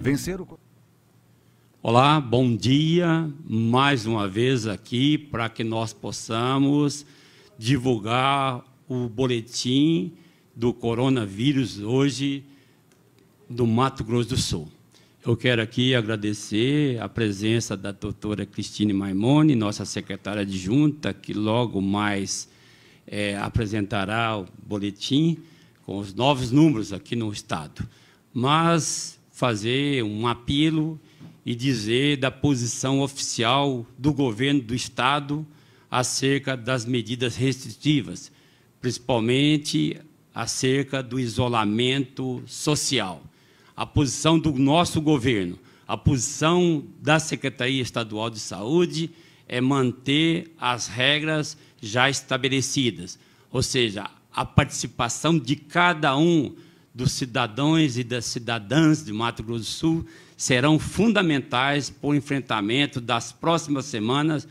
vencer o. Olá, bom dia, mais uma vez aqui para que nós possamos divulgar o boletim do coronavírus hoje do Mato Grosso do Sul. Eu quero aqui agradecer a presença da doutora Cristine Maimone, nossa secretária adjunta, que logo mais é, apresentará o boletim com os novos números aqui no Estado. Mas fazer um apelo e dizer da posição oficial do governo do Estado acerca das medidas restritivas, principalmente acerca do isolamento social. A posição do nosso governo, a posição da Secretaria Estadual de Saúde é manter as regras já estabelecidas, ou seja, a participação de cada um dos cidadãos e das cidadãs de Mato Grosso do Sul serão fundamentais para o enfrentamento das próximas semanas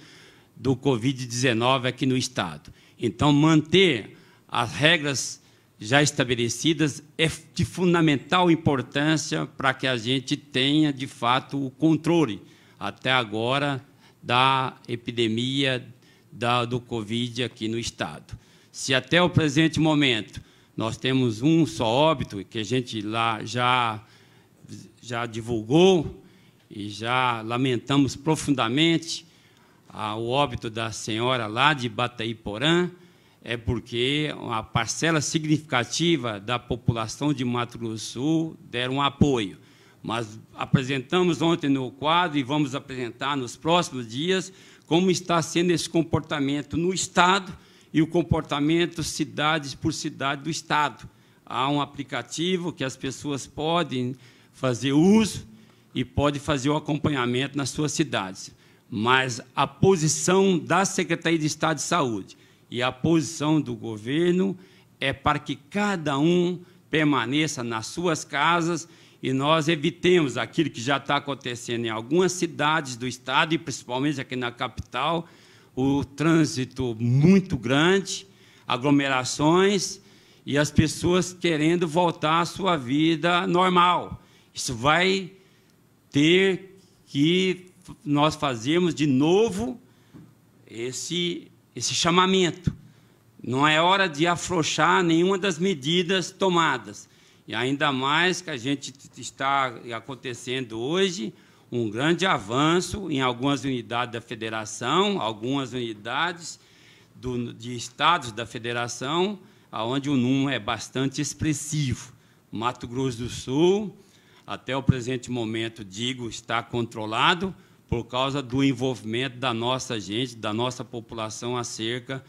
do Covid-19 aqui no Estado. Então, manter as regras já estabelecidas é de fundamental importância para que a gente tenha, de fato, o controle, até agora, da epidemia da, do Covid aqui no Estado. Se até o presente momento nós temos um só óbito que a gente lá já, já divulgou e já lamentamos profundamente ah, o óbito da senhora lá de Bataiporã, é porque uma parcela significativa da população de Mato Grosso do Sul deram apoio. Mas apresentamos ontem no quadro e vamos apresentar nos próximos dias como está sendo esse comportamento no Estado e o comportamento cidade por cidade do Estado. Há um aplicativo que as pessoas podem fazer uso e podem fazer o acompanhamento nas suas cidades. Mas a posição da Secretaria de Estado de Saúde e a posição do governo é para que cada um permaneça nas suas casas e nós evitemos aquilo que já está acontecendo em algumas cidades do Estado, e principalmente aqui na capital, o trânsito muito grande, aglomerações e as pessoas querendo voltar à sua vida normal. Isso vai ter que nós fazermos de novo esse, esse chamamento. Não é hora de afrouxar nenhuma das medidas tomadas. E ainda mais que a gente está acontecendo hoje, um grande avanço em algumas unidades da federação, algumas unidades do, de estados da federação, onde o número é bastante expressivo. Mato Grosso do Sul, até o presente momento, digo, está controlado por causa do envolvimento da nossa gente, da nossa população acerca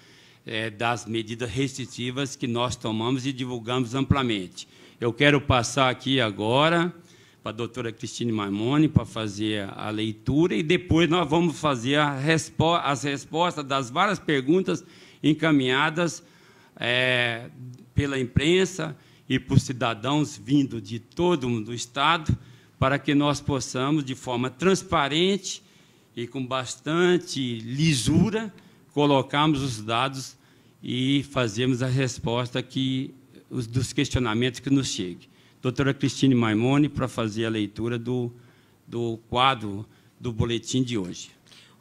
é, das medidas restritivas que nós tomamos e divulgamos amplamente. Eu quero passar aqui agora para a doutora Cristine Maimone para fazer a leitura e depois nós vamos fazer respo as respostas das várias perguntas encaminhadas é, pela imprensa e por cidadãos vindo de todo o Estado para que nós possamos, de forma transparente e com bastante lisura, colocarmos os dados e fazermos a resposta que, dos questionamentos que nos cheguem doutora Cristine Maimone para fazer a leitura do, do quadro do boletim de hoje.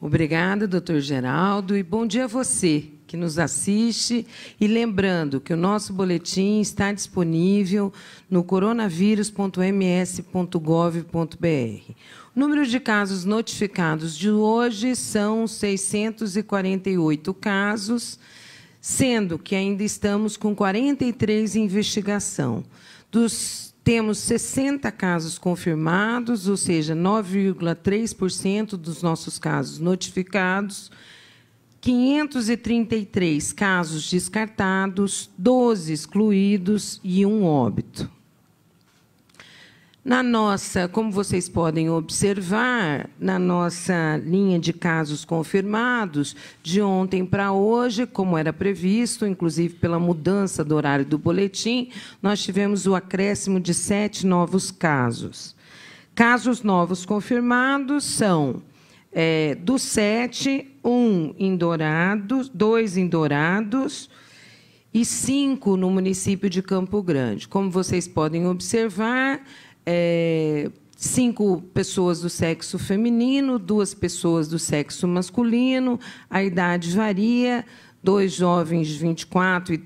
Obrigada, doutor Geraldo, e bom dia a você que nos assiste. E lembrando que o nosso boletim está disponível no coronavírus.ms.gov.br. O número de casos notificados de hoje são 648 casos, sendo que ainda estamos com 43 em investigação. Dos, temos 60 casos confirmados, ou seja, 9,3% dos nossos casos notificados, 533 casos descartados, 12 excluídos e um óbito. Na nossa, como vocês podem observar, na nossa linha de casos confirmados, de ontem para hoje, como era previsto, inclusive pela mudança do horário do boletim, nós tivemos o acréscimo de sete novos casos. Casos novos confirmados são é, dos sete, um em Dourados, dois em Dourados, e cinco no município de Campo Grande. Como vocês podem observar, é, cinco pessoas do sexo feminino, duas pessoas do sexo masculino, a idade varia, dois jovens de 24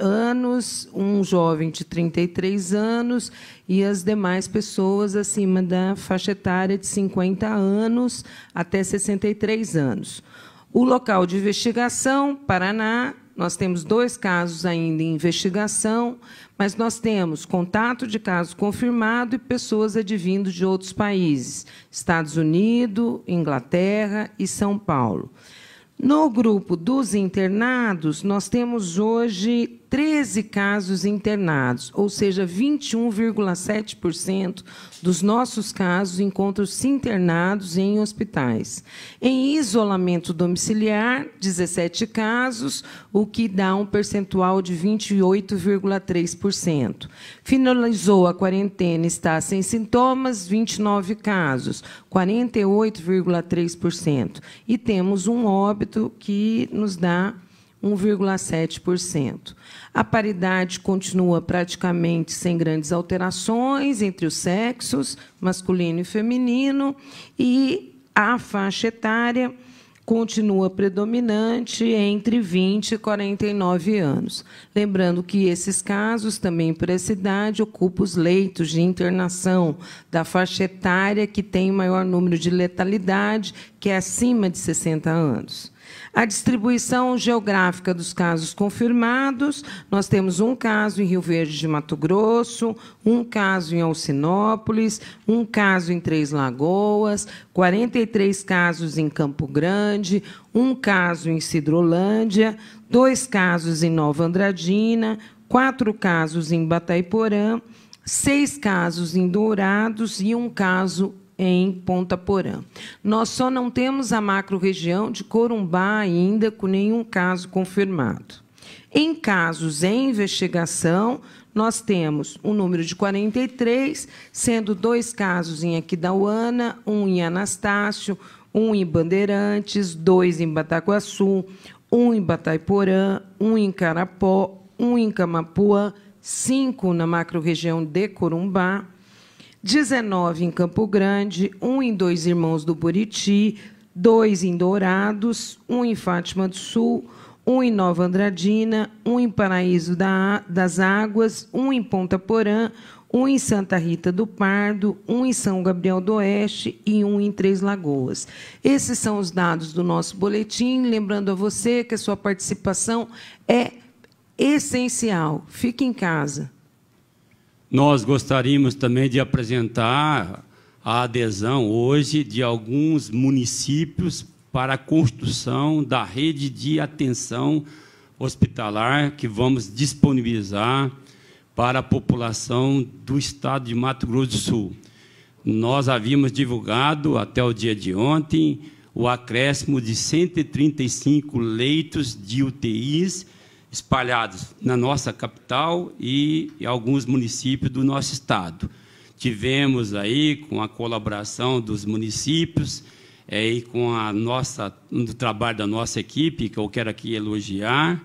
anos, um jovem de 33 anos e as demais pessoas acima da faixa etária de 50 anos até 63 anos. O local de investigação, Paraná, nós temos dois casos ainda em investigação, mas nós temos contato de caso confirmado e pessoas advindo de outros países, Estados Unidos, Inglaterra e São Paulo. No grupo dos internados, nós temos hoje 13 casos internados, ou seja, 21,7% dos nossos casos encontram-se internados em hospitais. Em isolamento domiciliar, 17 casos, o que dá um percentual de 28,3%. Finalizou a quarentena, está sem sintomas, 29 casos, 48,3%. E temos um óbito que nos dá 1,7%. A paridade continua praticamente sem grandes alterações entre os sexos, masculino e feminino, e a faixa etária continua predominante entre 20 e 49 anos. Lembrando que esses casos, também por essa idade, ocupam os leitos de internação da faixa etária que tem o maior número de letalidade, que é acima de 60 anos. A distribuição geográfica dos casos confirmados, nós temos um caso em Rio Verde de Mato Grosso, um caso em Alcinópolis, um caso em Três Lagoas, 43 casos em Campo Grande, um caso em Cidrolândia, dois casos em Nova Andradina, quatro casos em Bataiporã, seis casos em Dourados e um caso em Ponta Porã. Nós só não temos a macro-região de Corumbá ainda com nenhum caso confirmado. Em casos em investigação, nós temos um número de 43, sendo dois casos em Aquidauana, um em Anastácio, um em Bandeirantes, dois em Bataguaçu, um em Bataiporã, um em Carapó, um em Camapuã, cinco na macro-região de Corumbá, 19 em Campo Grande, um em Dois Irmãos do Buriti, dois em Dourados, um em Fátima do Sul, um em Nova Andradina, um em Paraíso das Águas, um em Ponta Porã, um em Santa Rita do Pardo, um em São Gabriel do Oeste e um em Três Lagoas. Esses são os dados do nosso boletim. Lembrando a você que a sua participação é essencial. Fique em casa, nós gostaríamos também de apresentar a adesão hoje de alguns municípios para a construção da rede de atenção hospitalar que vamos disponibilizar para a população do estado de Mato Grosso do Sul. Nós havíamos divulgado até o dia de ontem o acréscimo de 135 leitos de UTIs espalhados na nossa capital e em alguns municípios do nosso estado. Tivemos aí, com a colaboração dos municípios é, e com a nossa, o trabalho da nossa equipe, que eu quero aqui elogiar,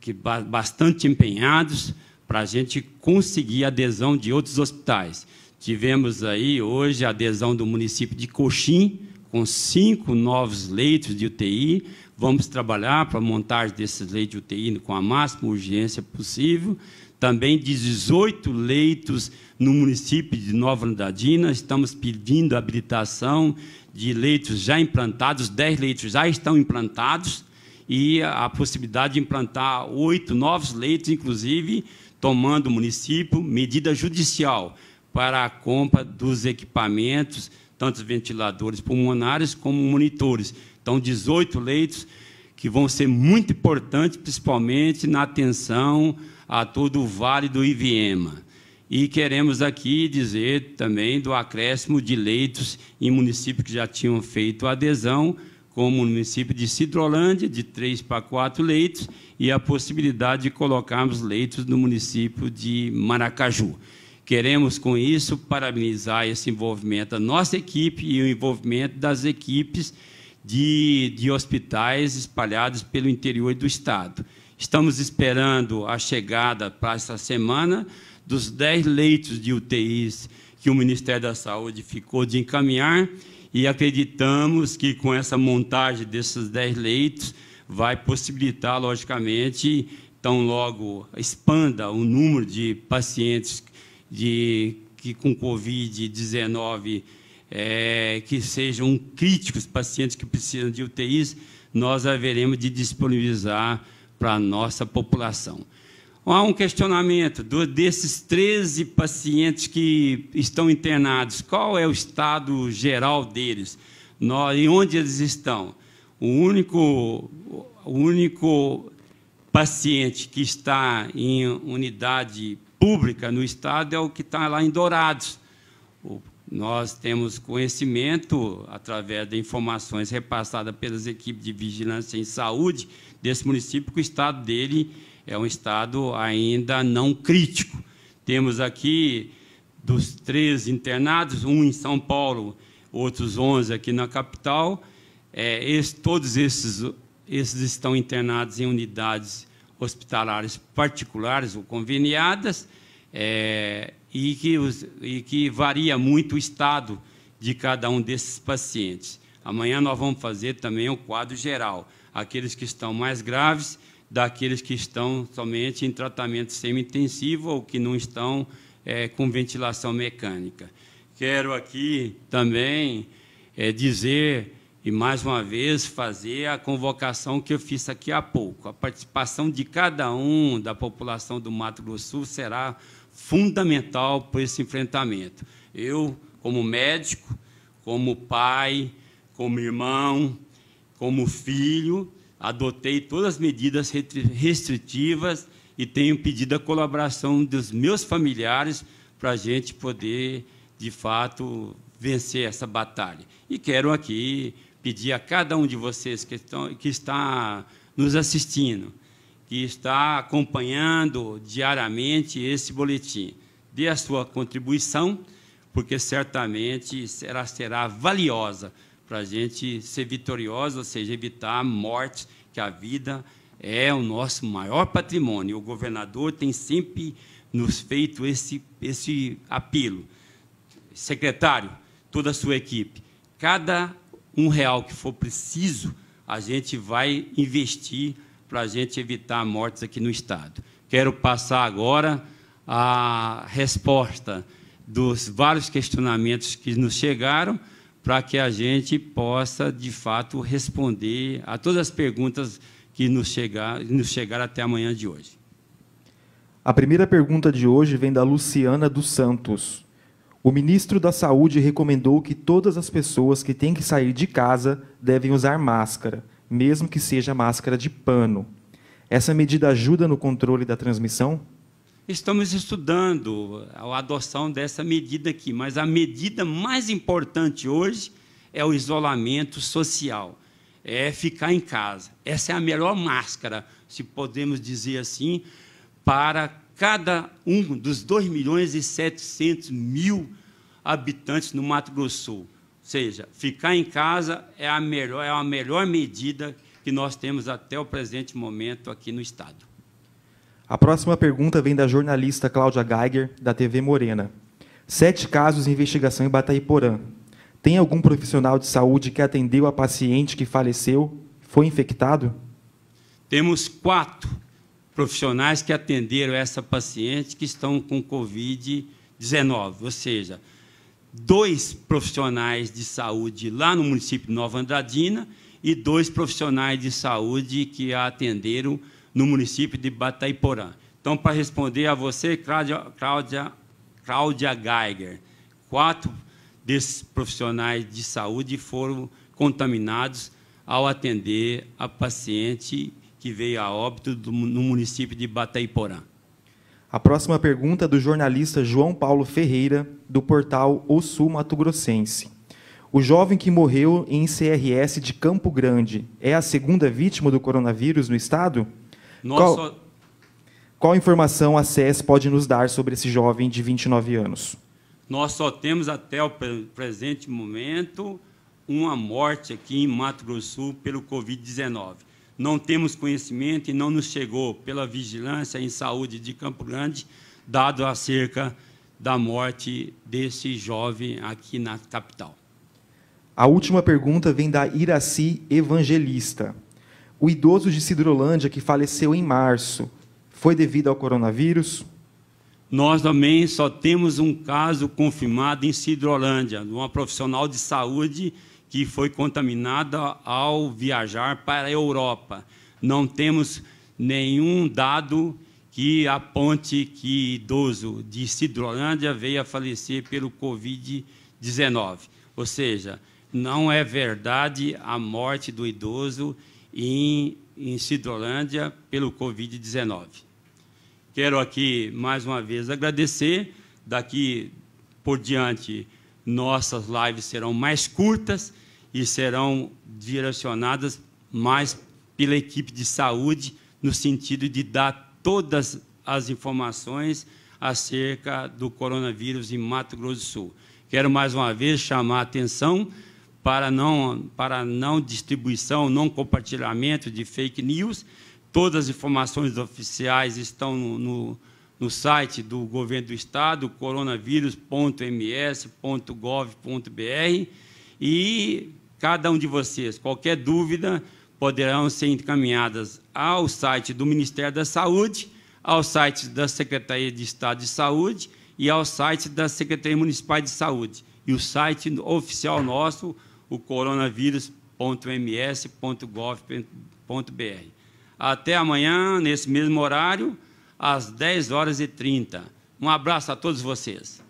que bastante empenhados para a gente conseguir a adesão de outros hospitais. Tivemos aí hoje a adesão do município de Coxim, com cinco novos leitos de UTI, Vamos trabalhar para a montagem desses leitos de UTI com a máxima urgência possível. Também 18 leitos no município de Nova Andradina. Estamos pedindo habilitação de leitos já implantados, 10 leitos já estão implantados, e a possibilidade de implantar oito novos leitos, inclusive tomando o município medida judicial para a compra dos equipamentos, tanto ventiladores pulmonares como monitores. Então, 18 leitos que vão ser muito importantes, principalmente na atenção a todo o Vale do Iviema. E queremos aqui dizer também do acréscimo de leitos em municípios que já tinham feito adesão, como o município de Cidrolândia, de três para quatro leitos, e a possibilidade de colocarmos leitos no município de Maracaju. Queremos, com isso, parabenizar esse envolvimento da nossa equipe e o envolvimento das equipes de, de hospitais espalhados pelo interior do Estado. Estamos esperando a chegada para esta semana dos 10 leitos de UTIs que o Ministério da Saúde ficou de encaminhar e acreditamos que com essa montagem desses 10 leitos vai possibilitar, logicamente, tão logo expanda o número de pacientes de, que com Covid-19 é, que sejam críticos, pacientes que precisam de UTIs, nós haveremos de disponibilizar para a nossa população. Há um questionamento do, desses 13 pacientes que estão internados, qual é o estado geral deles? Nós, e onde eles estão? O único, o único paciente que está em unidade pública no estado é o que está lá em Dourados. O nós temos conhecimento, através de informações repassadas pelas equipes de vigilância em saúde desse município, que o estado dele é um estado ainda não crítico. Temos aqui, dos três internados, um em São Paulo, outros 11 aqui na capital. É, esse, todos esses, esses estão internados em unidades hospitalares particulares ou conveniadas. É, e que, e que varia muito o estado de cada um desses pacientes. Amanhã nós vamos fazer também um quadro geral, aqueles que estão mais graves, daqueles que estão somente em tratamento semi-intensivo ou que não estão é, com ventilação mecânica. Quero aqui também é, dizer e mais uma vez fazer a convocação que eu fiz aqui há pouco. A participação de cada um da população do Mato Grosso Sul será fundamental para esse enfrentamento. Eu, como médico, como pai, como irmão, como filho, adotei todas as medidas restritivas e tenho pedido a colaboração dos meus familiares para a gente poder, de fato, vencer essa batalha. E quero aqui pedir a cada um de vocês que, estão, que está nos assistindo que está acompanhando diariamente esse boletim. Dê a sua contribuição, porque certamente ela será valiosa para a gente ser vitoriosa, ou seja, evitar a morte, que a vida é o nosso maior patrimônio. O governador tem sempre nos feito esse, esse apelo. Secretário, toda a sua equipe, cada um real que for preciso, a gente vai investir para a gente evitar mortes aqui no Estado. Quero passar agora a resposta dos vários questionamentos que nos chegaram para que a gente possa, de fato, responder a todas as perguntas que nos, chegar, nos chegaram até amanhã de hoje. A primeira pergunta de hoje vem da Luciana dos Santos. O ministro da Saúde recomendou que todas as pessoas que têm que sair de casa devem usar máscara mesmo que seja máscara de pano. Essa medida ajuda no controle da transmissão? Estamos estudando a adoção dessa medida aqui, mas a medida mais importante hoje é o isolamento social, é ficar em casa. Essa é a melhor máscara, se podemos dizer assim, para cada um dos 2 milhões e 700 mil habitantes no Mato Grosso Sul seja, ficar em casa é a melhor, é a melhor medida que nós temos até o presente momento aqui no Estado. A próxima pergunta vem da jornalista Cláudia Geiger, da TV Morena. Sete casos de investigação em Bataiporã. Tem algum profissional de saúde que atendeu a paciente que faleceu? Foi infectado? Temos quatro profissionais que atenderam essa paciente que estão com Covid-19, ou seja, dois profissionais de saúde lá no município de Nova Andradina e dois profissionais de saúde que a atenderam no município de Bataiporã. Então, para responder a você, Cláudia, Cláudia, Cláudia Geiger, quatro desses profissionais de saúde foram contaminados ao atender a paciente que veio a óbito do, no município de Bataiporã. A próxima pergunta é do jornalista João Paulo Ferreira, do portal O Sul Mato Grossense. O jovem que morreu em CRS de Campo Grande é a segunda vítima do coronavírus no estado? Nossa... Qual, qual informação a SES pode nos dar sobre esse jovem de 29 anos? Nós só temos até o presente momento uma morte aqui em Mato Grosso pelo Covid-19 não temos conhecimento e não nos chegou pela vigilância em saúde de Campo Grande, dado acerca da morte desse jovem aqui na capital. A última pergunta vem da Iraci Evangelista. O idoso de Sidrolândia, que faleceu em março foi devido ao coronavírus? Nós também só temos um caso confirmado em Sidrolândia, de uma profissional de saúde que foi contaminada ao viajar para a Europa. Não temos nenhum dado que aponte que idoso de Sidrolândia veio a falecer pelo Covid-19. Ou seja, não é verdade a morte do idoso em, em pelo Covid-19. Quero aqui, mais uma vez, agradecer. Daqui por diante, nossas lives serão mais curtas e serão direcionadas mais pela equipe de saúde, no sentido de dar todas as informações acerca do coronavírus em Mato Grosso do Sul. Quero mais uma vez chamar a atenção para não, para não distribuição, não compartilhamento de fake news. Todas as informações oficiais estão no, no no site do governo do estado, coronavírus.ms.gov.br, e cada um de vocês, qualquer dúvida, poderão ser encaminhadas ao site do Ministério da Saúde, ao site da Secretaria de Estado de Saúde e ao site da Secretaria Municipal de Saúde. E o site oficial nosso, o coronavírus.ms.gov.br. Até amanhã, nesse mesmo horário às 10 horas e 30. Um abraço a todos vocês.